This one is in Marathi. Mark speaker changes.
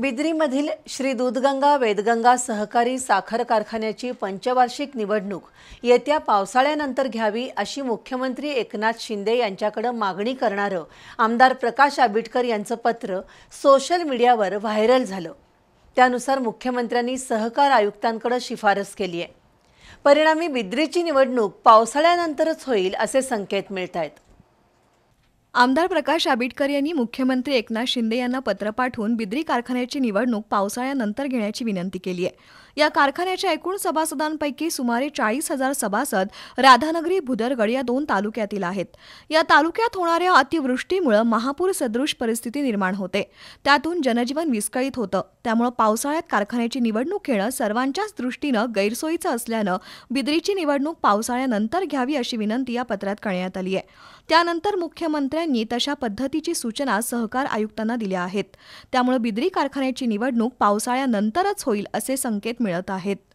Speaker 1: बिद्रीमधील श्री दूधगंगा वेदगंगा सहकारी साखर कारखान्याची पंचवार्षिक निवडणूक येत्या पावसाळ्यानंतर घ्यावी अशी मुख्यमंत्री एकनाथ शिंदे यांच्याकडे मागणी करणारं आमदार प्रकाश आंबेडकर यांचं पत्र सोशल मीडियावर व्हायरल झालं त्यानुसार मुख्यमंत्र्यांनी सहकार आयुक्तांकडे शिफारस केली आहे परिणामी बिद्रीची निवडणूक पावसाळ्यानंतरच होईल असे संकेत मिळत
Speaker 2: आहेत आमदार प्रकाश आबिटकर यांनी मुख्यमंत्री एकनाथ शिंदे यांना पत्र पाठवून बिद्री कारखान्याची निवडणूक पावसाळ्यानंतर घेण्याची विनंती केली आहे या कारखान्याच्या एकूण सभासदांपैकी सुमारे चाळीस हजार सभासद राधानगरी भुदरगड या दोन तालुक्यातील आहेत या तालुक्यात होणाऱ्या अतिवृष्टीमुळे महापूर सदृश परिस्थिती निर्माण होते त्यातून जनजीवन विस्कळीत होतं त्यामुळे पावसाळ्यात कारखान्याची निवडणूक घेणं सर्वांच्याच दृष्टीनं गैरसोयीचं असल्यानं बिद्रीची निवडणूक पावसाळ्यानंतर घ्यावी अशी विनंती या पत्रात करण्यात आली आहे त्यानंतर मुख्यमंत्री यांनी तशा पद्धतीची सूचना सहकार आयुक्तांना दिल्या आहेत त्यामुळे बिद्री कारखान्याची निवडणूक पावसाळ्यानंतरच होईल असे संकेत मिळत आहेत